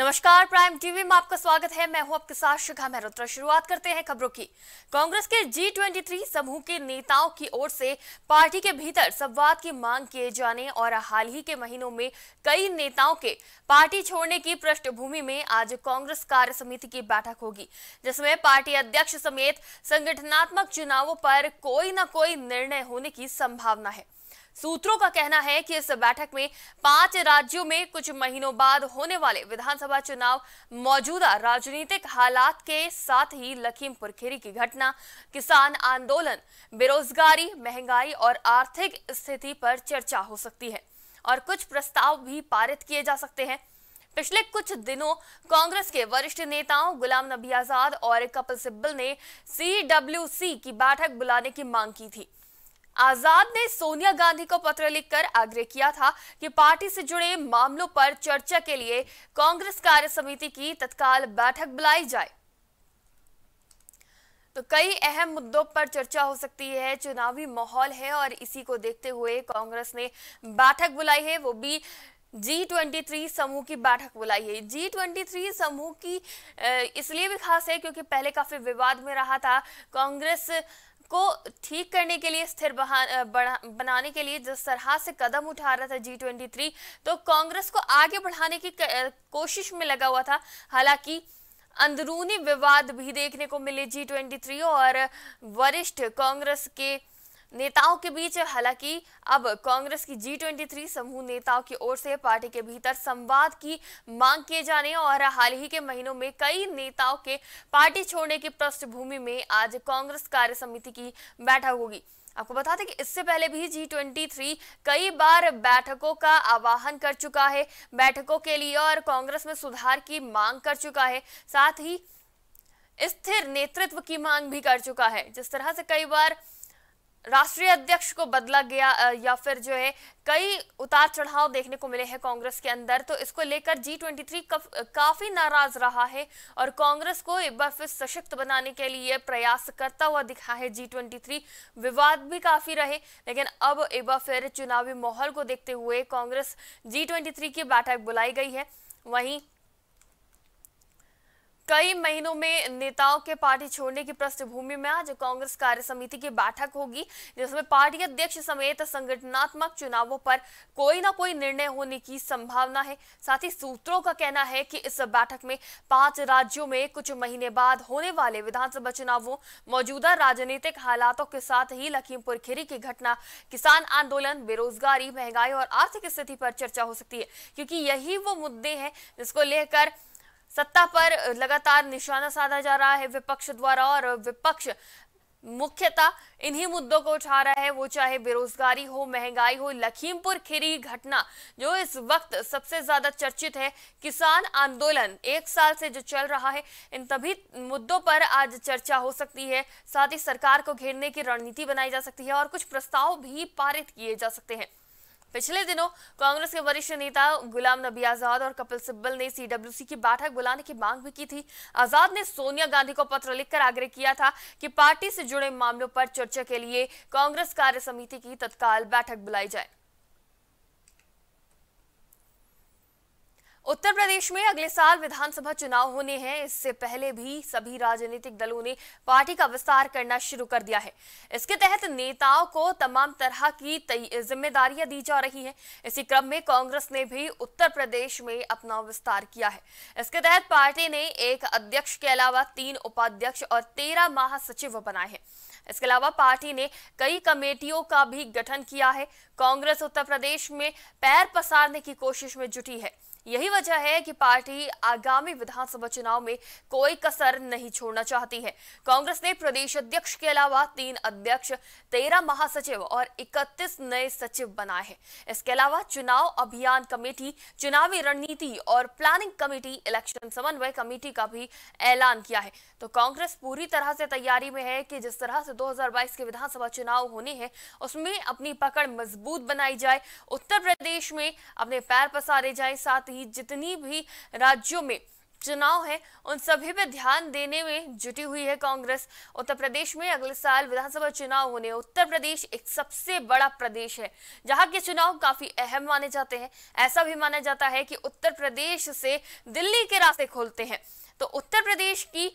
नमस्कार prime TV में आपका स्वागत है मैं हूं आपके साथ शिखा मेहरोत्रा तो शुरुआत करते हैं खबरों की कांग्रेस के जी ट्वेंटी समूह के नेताओं की ओर से पार्टी के भीतर संवाद की मांग किए जाने और हाल ही के महीनों में कई नेताओं के पार्टी छोड़ने की पृष्ठभूमि में आज कांग्रेस कार्य समिति की बैठक होगी जिसमें पार्टी अध्यक्ष समेत संगठनात्मक चुनावों पर कोई न कोई निर्णय होने की संभावना है सूत्रों का कहना है कि इस बैठक में पांच राज्यों में कुछ महीनों बाद होने वाले विधानसभा चुनाव मौजूदा राजनीतिक हालात के साथ ही लखीमपुर खीरी की घटना किसान आंदोलन बेरोजगारी महंगाई और आर्थिक स्थिति पर चर्चा हो सकती है और कुछ प्रस्ताव भी पारित किए जा सकते हैं पिछले कुछ दिनों कांग्रेस के वरिष्ठ नेताओं गुलाम नबी आजाद और कपिल सिब्बल ने सीडब्ल्यूसी की बैठक बुलाने की मांग की थी आजाद ने सोनिया गांधी को पत्र लिखकर आग्रह किया था कि पार्टी से जुड़े मामलों पर चर्चा के लिए कांग्रेस कार्य समिति की तत्काल बैठक बुलाई जाए तो कई अहम मुद्दों पर चर्चा हो सकती है चुनावी माहौल है और इसी को देखते हुए कांग्रेस ने बैठक बुलाई है वो भी जी ट्वेंटी थ्री समूह की बैठक बुलाई है जी ट्वेंटी थ्री समूह की इसलिए भी खास है क्योंकि पहले काफी विवाद में रहा था कांग्रेस को ठीक करने के लिए स्थिर बनाने के लिए जिस तरह से कदम उठा रहा था जी ट्वेंटी थ्री तो कांग्रेस को आगे बढ़ाने की कोशिश में लगा हुआ था हालांकि अंदरूनी विवाद भी देखने को मिले जी ट्वेंटी थ्री और वरिष्ठ कांग्रेस के नेताओं के बीच हालांकि अब कांग्रेस की जी ट्वेंटी थ्री समूह नेताओं की ओर से पार्टी के भीतर संवाद की मांग किए जाने और हाल ही के महीनों में कई नेताओं के पार्टी छोड़ने की पृष्ठभूमि में आज कांग्रेस कार्य समिति की बैठक होगी आपको बता दें कि इससे पहले भी जी ट्वेंटी थ्री कई बार बैठकों का आवाहन कर चुका है बैठकों के लिए और कांग्रेस में सुधार की मांग कर चुका है साथ ही स्थिर नेतृत्व की मांग भी कर चुका है जिस तरह से कई बार राष्ट्रीय अध्यक्ष को बदला गया या फिर जो है कई उतार चढ़ाव देखने को मिले हैं कांग्रेस के अंदर तो इसको लेकर जी ट्वेंटी थ्री काफी नाराज रहा है और कांग्रेस को एक बार फिर सशक्त बनाने के लिए प्रयास करता हुआ दिखा है जी ट्वेंटी थ्री विवाद भी काफी रहे लेकिन अब एक बार फिर चुनावी माहौल को देखते हुए कांग्रेस जी ट्वेंटी थ्री की बैठक बुलाई गई है वहीं कई महीनों में नेताओं के पार्टी छोड़ने की पृष्ठभूमि में आज कांग्रेस कार्य समिति की बैठक होगी जिसमें पार्टी अध्यक्ष समेत संगठनात्मक चुनावों पर कोई ना कोई निर्णय होने की संभावना है साथ ही सूत्रों का कहना है कि इस बैठक में पांच राज्यों में कुछ महीने बाद होने वाले विधानसभा चुनावों मौजूदा राजनीतिक हालातों के साथ ही लखीमपुर खीरी की घटना किसान आंदोलन बेरोजगारी महंगाई और आर्थिक स्थिति पर चर्चा हो सकती है क्योंकि यही वो मुद्दे हैं जिसको लेकर सत्ता पर लगातार निशाना साधा जा रहा है विपक्ष द्वारा और विपक्ष मुख्यतः इन्हीं मुद्दों को उठा रहा है वो चाहे बेरोजगारी हो महंगाई हो लखीमपुर खीरी घटना जो इस वक्त सबसे ज्यादा चर्चित है किसान आंदोलन एक साल से जो चल रहा है इन सभी मुद्दों पर आज चर्चा हो सकती है साथ ही सरकार को घेरने की रणनीति बनाई जा सकती है और कुछ प्रस्ताव भी पारित किए जा सकते हैं पिछले दिनों कांग्रेस के वरिष्ठ नेता गुलाम नबी आजाद और कपिल सिब्बल ने सीडब्ल्यूसी की बैठक बुलाने की मांग भी की थी आजाद ने सोनिया गांधी को पत्र लिखकर आग्रह किया था कि पार्टी से जुड़े मामलों पर चर्चा के लिए कांग्रेस कार्य समिति की तत्काल बैठक बुलाई जाए उत्तर प्रदेश में अगले साल विधानसभा चुनाव होने हैं इससे पहले भी सभी राजनीतिक दलों ने पार्टी का विस्तार करना शुरू कर दिया है इसके तहत नेताओं को तमाम तरह की जिम्मेदारियां दी जा रही हैं इसी क्रम में कांग्रेस ने भी उत्तर प्रदेश में अपना विस्तार किया है इसके तहत पार्टी ने एक अध्यक्ष के अलावा तीन उपाध्यक्ष और तेरह महासचिव बनाए हैं इसके अलावा पार्टी ने कई कमेटियों का भी गठन किया है कांग्रेस उत्तर प्रदेश में पैर पसारने की कोशिश में जुटी है यही वजह है कि पार्टी आगामी विधानसभा चुनाव में कोई कसर नहीं छोड़ना चाहती है कांग्रेस ने प्रदेश अध्यक्ष के अलावा तीन अध्यक्ष तेरह महासचिव और इकतीस नए सचिव बनाए हैं इसके अलावा चुनाव अभियान कमेटी चुनावी रणनीति और प्लानिंग कमेटी इलेक्शन समन्वय कमेटी का भी ऐलान किया है तो कांग्रेस पूरी तरह से तैयारी में है कि जिस तरह से 2022 के विधानसभा चुनाव होने हैं उसमें अपनी पकड़ मजबूत बनाई जाए उत्तर प्रदेश में अपने पैर पसारे जाए साथ ही जितनी भी राज्यों में चुनाव है उन सभी पर ध्यान देने में जुटी हुई है कांग्रेस उत्तर प्रदेश में अगले साल विधानसभा चुनाव होने उत्तर प्रदेश एक सबसे बड़ा प्रदेश है जहां के चुनाव काफी अहम माने जाते हैं ऐसा भी माना जाता है कि उत्तर प्रदेश से दिल्ली के रास्ते खोलते हैं तो उत्तर प्रदेश की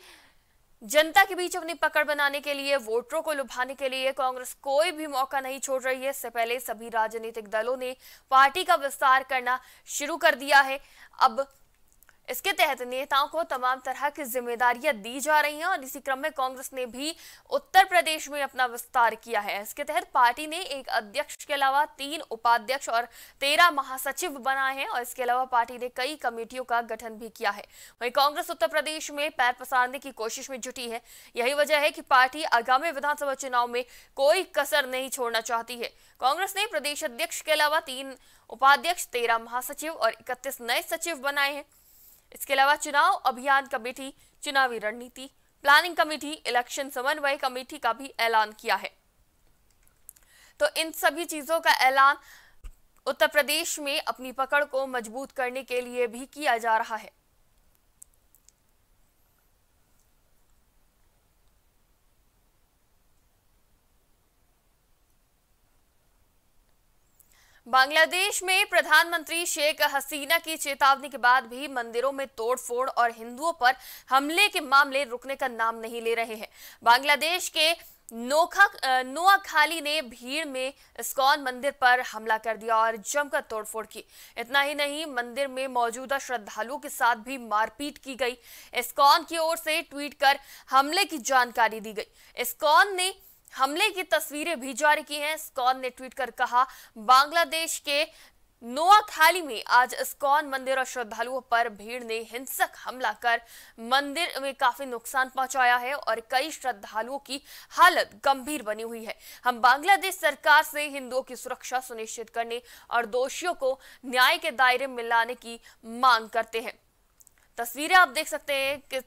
जनता के बीच अपनी पकड़ बनाने के लिए वोटरों को लुभाने के लिए कांग्रेस कोई भी मौका नहीं छोड़ रही है इससे पहले सभी राजनीतिक दलों ने पार्टी का विस्तार करना शुरू कर दिया है अब इसके तहत नेताओं को तमाम तरह की जिम्मेदारियां दी जा रही हैं और इसी क्रम में कांग्रेस ने भी उत्तर प्रदेश में अपना विस्तार किया है इसके तहत पार्टी ने एक अध्यक्ष के अलावा तीन उपाध्यक्ष और तेरह महासचिव बनाए हैं और इसके अलावा पार्टी ने कई कमेटियों का गठन भी किया है वहीं कांग्रेस उत्तर प्रदेश में पैर पसारने की कोशिश में जुटी है यही वजह है कि पार्टी आगामी विधानसभा चुनाव में कोई कसर नहीं छोड़ना चाहती है कांग्रेस ने प्रदेश अध्यक्ष के अलावा तीन उपाध्यक्ष तेरह महासचिव और इकतीस नए सचिव बनाए हैं इसके अलावा चुनाव अभियान कमेटी चुनावी रणनीति प्लानिंग कमेटी इलेक्शन समन्वय कमेटी का भी ऐलान किया है तो इन सभी चीजों का ऐलान उत्तर प्रदेश में अपनी पकड़ को मजबूत करने के लिए भी किया जा रहा है बांग्लादेश में प्रधानमंत्री शेख हसीना की चेतावनी के बाद भी मंदिरों में तोड़फोड़ और हिंदुओं पर हमले के मामले रुकने का नाम नहीं ले रहे हैं बांग्लादेश के नोखा नोआखाली ने भीड़ में स्कॉन मंदिर पर हमला कर दिया और जमकर तोड़फोड़ की इतना ही नहीं मंदिर में मौजूदा श्रद्धालुओं के साथ भी मारपीट की गई स्कॉन की ओर से ट्वीट कर हमले की जानकारी दी गई स्कॉन ने हमले की तस्वीरें भी जारी की हैं स्कॉन ने ट्वीट कर कहा बांग्लादेश के नोआ खाली में आज स्कॉन मंदिर और श्रद्धालुओं पर भीड़ ने हिंसक हमला कर मंदिर में काफी नुकसान पहुंचाया है और कई श्रद्धालुओं की हालत गंभीर बनी हुई है हम बांग्लादेश सरकार से हिंदुओं की सुरक्षा सुनिश्चित करने और दोषियों को न्याय के दायरे में लाने की मांग करते हैं तस्वीरें आप देख सकते हैं कि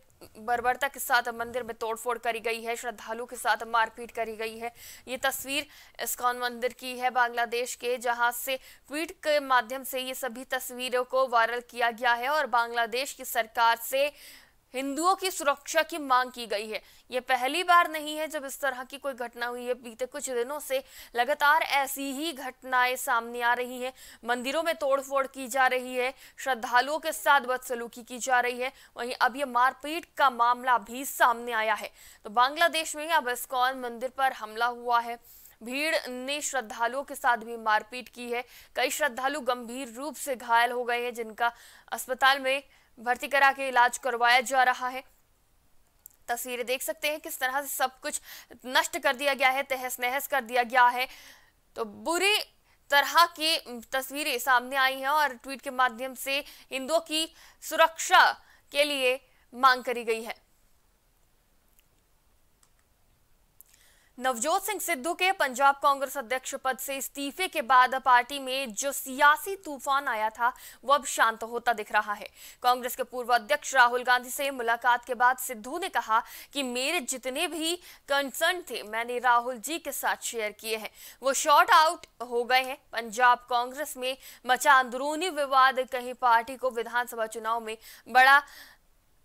बर्बरता के साथ मंदिर में तोड़फोड़ करी गई है श्रद्धालु के साथ मारपीट करी गई है ये तस्वीर इस्कॉन मंदिर की है बांग्लादेश के जहां से ट्वीट के माध्यम से ये सभी तस्वीरों को वायरल किया गया है और बांग्लादेश की सरकार से हिंदुओं की सुरक्षा की मांग की गई है ये पहली बार नहीं है जब इस तरह की कोई घटना हुई है बीते कुछ दिनों से लगातार ऐसी ही घटनाएं सामने आ रही हैं मंदिरों में तोड़फोड़ की जा रही है श्रद्धालुओं के साथ बदसलूकी की जा रही है वहीं अब ये मारपीट का मामला भी सामने आया है तो बांग्लादेश में अब इसकॉन मंदिर पर हमला हुआ है भीड़ ने श्रद्धालुओं के साथ भी मारपीट की है कई श्रद्धालु गंभीर रूप से घायल हो गए हैं जिनका अस्पताल में भर्ती करा के इलाज करवाया जा रहा है तस्वीरें देख सकते हैं किस तरह से सब कुछ नष्ट कर दिया गया है तहस नहस कर दिया गया है तो बुरी तरह की तस्वीरें सामने आई हैं और ट्वीट के माध्यम से हिंदुओं की सुरक्षा के लिए मांग करी गई है नवजोत सिंह सिद्धू के पंजाब कांग्रेस अध्यक्ष पद से इस्तीफे के बाद पार्टी में जो सियासी तूफान आया था वो अब शांत होता दिख रहा है कांग्रेस के पूर्व अध्यक्ष राहुल गांधी से मुलाकात के बाद सिद्धू ने कहा कि मेरे जितने भी कंसर्न थे मैंने राहुल जी के साथ शेयर किए हैं वो शॉर्ट आउट हो गए हैं पंजाब कांग्रेस में मचा अंदरूनी विवाद कहीं पार्टी को विधानसभा चुनाव में बड़ा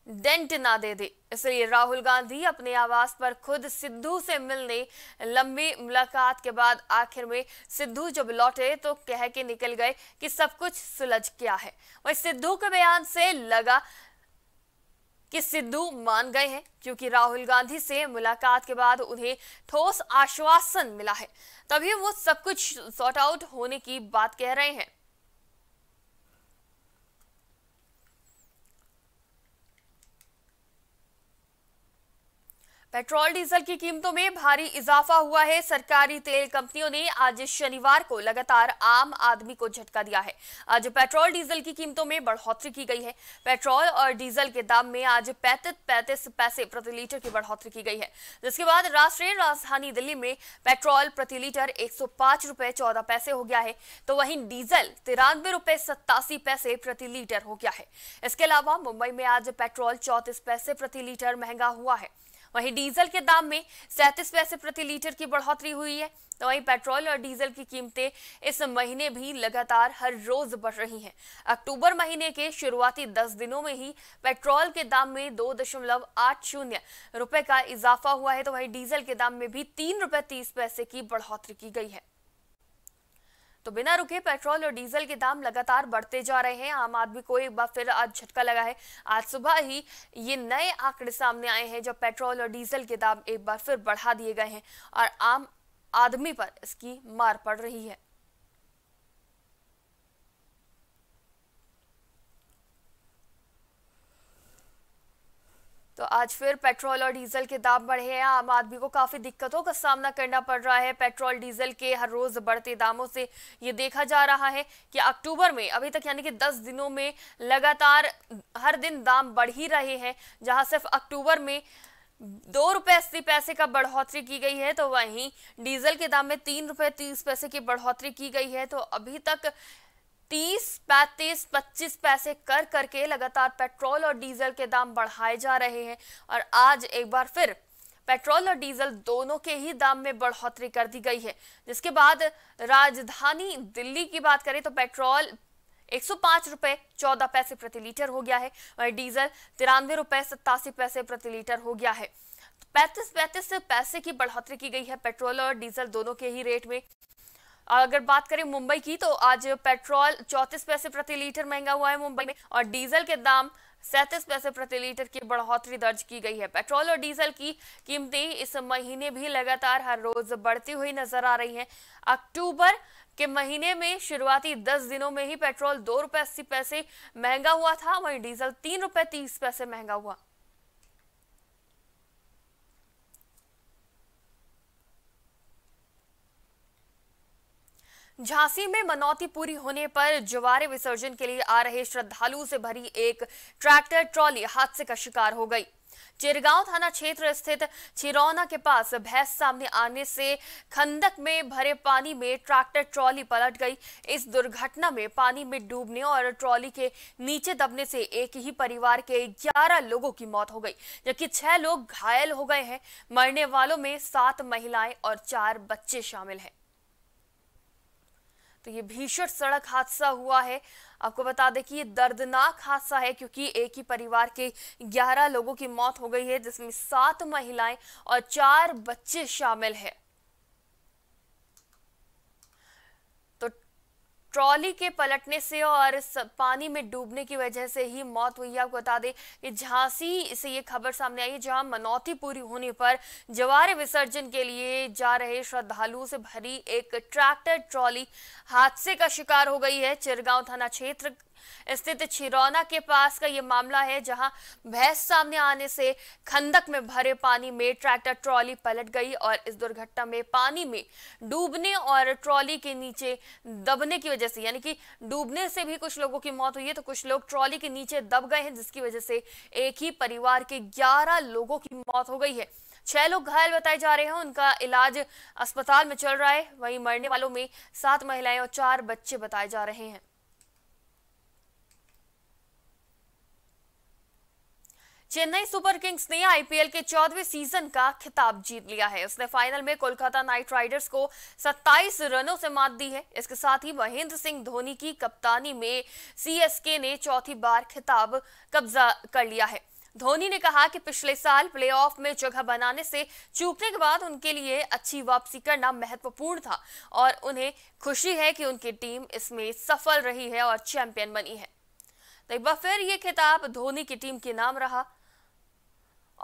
डेंट ना दे दे इसलिए राहुल गांधी अपने आवास पर खुद सिद्धू से मिलने लंबी मुलाकात के बाद आखिर में सिद्धू जब लौटे तो कह के निकल गए कि सब कुछ सुलझ गया है वही सिद्धू के बयान से लगा कि सिद्धू मान गए हैं क्योंकि राहुल गांधी से मुलाकात के बाद उन्हें ठोस आश्वासन मिला है तभी वो सब कुछ सॉर्ट आउट होने की बात कह रहे हैं पेट्रोल डीजल की कीमतों में भारी इजाफा हुआ है सरकारी तेल कंपनियों ने आज शनिवार को लगातार आम आदमी को झटका दिया है आज पेट्रोल डीजल की कीमतों में बढ़ोतरी की गई है पेट्रोल और डीजल के दाम में आज पैंतीस पैंतीस पैसे प्रति लीटर की बढ़ोतरी की गई है जिसके बाद राष्ट्रीय राजधानी दिल्ली में पेट्रोल प्रति लीटर एक सौ पैसे हो गया है तो वही डीजल तिरानवे रुपए सत्तासी पैसे प्रति लीटर हो गया है इसके अलावा मुंबई में आज पेट्रोल चौतीस पैसे प्रति लीटर महंगा हुआ है वहीं डीजल के दाम में सैंतीस पैसे प्रति लीटर की बढ़ोतरी हुई है तो वहीं पेट्रोल और डीजल की कीमतें इस महीने भी लगातार हर रोज बढ़ रही हैं अक्टूबर महीने के शुरुआती 10 दिनों में ही पेट्रोल के दाम में दो दशमलव आठ शून्य रुपए का इजाफा हुआ है तो वहीं डीजल के दाम में भी तीन रुपए तीस पैसे की बढ़ोतरी की गई है तो बिना रुके पेट्रोल और डीजल के दाम लगातार बढ़ते जा रहे हैं आम आदमी को एक बार फिर आज झटका लगा है आज सुबह ही ये नए आंकड़े सामने आए हैं जब पेट्रोल और डीजल के दाम एक बार फिर बढ़ा दिए गए हैं और आम आदमी पर इसकी मार पड़ रही है तो आज फिर पेट्रोल और डीजल के दाम बढ़े हैं आम आदमी को काफ़ी दिक्कतों का सामना करना पड़ रहा है पेट्रोल डीजल के हर रोज़ बढ़ते दामों से ये देखा जा रहा है कि अक्टूबर में अभी तक यानी कि 10 दिनों में लगातार हर दिन दाम बढ़ ही रहे हैं जहां सिर्फ अक्टूबर में दो रुपए अस्सी पैसे का बढ़ोतरी की गई है तो वहीं डीजल के दाम में तीन रुपए तीस पैसे की बढ़ोतरी की गई है तो अभी तक तीस पैंतीस पच्चीस पैसे कर करके लगातार पेट्रोल और डीजल के दाम बढ़ाए जा रहे हैं और आज एक बार फिर पेट्रोल और डीजल दोनों के ही दाम में बढ़ोतरी कर दी गई है जिसके बाद राजधानी दिल्ली की बात करें तो पेट्रोल एक सौ पांच रुपए चौदह पैसे प्रति लीटर हो गया है और डीजल तिरानवे रुपए सत्तासी पैसे प्रति लीटर हो गया है पैंतीस पैंतीस पैसे की बढ़ोतरी की गई है पेट्रोल और डीजल दोनों के ही रेट में अगर बात करें मुंबई की तो आज पेट्रोल चौंतीस पैसे प्रति लीटर महंगा हुआ है मुंबई में और डीजल के दाम सैंतीस पैसे प्रति लीटर की बढ़ोतरी दर्ज की गई है पेट्रोल और डीजल की कीमतें इस महीने भी लगातार हर रोज बढ़ती हुई नजर आ रही हैं अक्टूबर के महीने में शुरुआती दस दिनों में ही पेट्रोल दो रुपए अस्सी पैसे महंगा हुआ था वहीं डीजल तीन रुपए तीस पैसे महंगा हुआ झांसी में मनौती पूरी होने पर जवारे विसर्जन के लिए आ रहे श्रद्धालुओं से भरी एक ट्रैक्टर ट्रॉली हादसे का शिकार हो गई चिरगांव थाना क्षेत्र स्थित छिरौना के पास भैंस सामने आने से खंदक में भरे पानी में ट्रैक्टर ट्रॉली पलट गई इस दुर्घटना में पानी में डूबने और ट्रॉली के नीचे दबने से एक ही परिवार के 11 लोगों की मौत हो गई जबकि छह लोग घायल हो गए हैं मरने वालों में सात महिलाएं और चार बच्चे शामिल हैं तो ये भीषण सड़क हादसा हुआ है आपको बता दें कि ये दर्दनाक हादसा है क्योंकि एक ही परिवार के 11 लोगों की मौत हो गई है जिसमें सात महिलाएं और चार बच्चे शामिल हैं ट्रॉली के पलटने से और पानी में डूबने की वजह से ही मौत हुई आपको बता दें कि झांसी से ये खबर सामने आई है जहां मनौती पूरी होने पर जवार विसर्जन के लिए जा रहे श्रद्धालुओं से भरी एक ट्रैक्टर ट्रॉली हादसे का शिकार हो गई है चिरगांव थाना क्षेत्र स्थित छिरौना के पास का ये मामला है जहां भैंस सामने आने से खंदक में भरे पानी में ट्रैक्टर ट्रॉली पलट गई और इस दुर्घटना में पानी में डूबने और ट्रॉली के नीचे दबने की वजह से यानी कि डूबने से भी कुछ लोगों की मौत हुई है तो कुछ लोग ट्रॉली के नीचे दब गए हैं जिसकी वजह से एक ही परिवार के ग्यारह लोगों की मौत हो गई है छह लोग घायल बताए जा रहे हैं उनका इलाज अस्पताल में चल रहा है वहीं मरने वालों में सात महिलाएं और चार बच्चे बताए जा रहे हैं चेन्नई सुपर किंग्स ने आईपीएल के चौदहवें सीजन का खिताब जीत लिया है उसने फाइनल में कोलकाता नाइट राइडर्स को 27 रनों से मात दी है इसके साथ ही महेंद्र सिंह धोनी की कप्तानी में सीएसके ने चौथी बार खिताब कब्जा कर लिया है धोनी ने कहा कि पिछले साल प्लेऑफ में जगह बनाने से चूकने के बाद उनके लिए अच्छी वापसी करना महत्वपूर्ण था और उन्हें खुशी है कि उनकी टीम इसमें सफल रही है और चैंपियन बनी है तो एक बार फिर ये खिताब धोनी की टीम के नाम रहा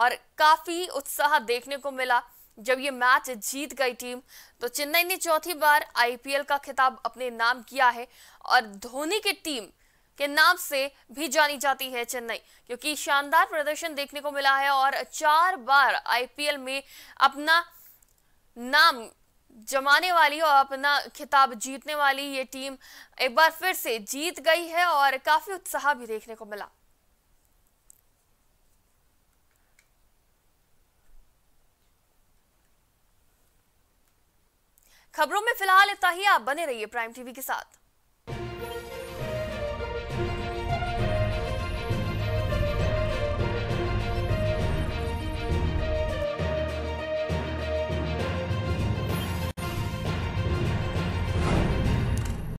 और काफ़ी उत्साह देखने को मिला जब ये मैच जीत गई टीम तो चेन्नई ने चौथी बार आईपीएल का खिताब अपने नाम किया है और धोनी की टीम के नाम से भी जानी जाती है चेन्नई क्योंकि शानदार प्रदर्शन देखने को मिला है और चार बार आईपीएल में अपना नाम जमाने वाली और अपना खिताब जीतने वाली ये टीम एक बार फिर से जीत गई है और काफी उत्साह भी देखने को मिला खबरों में फिलहाल इतना ही आप बने रहिए प्राइम टीवी के साथ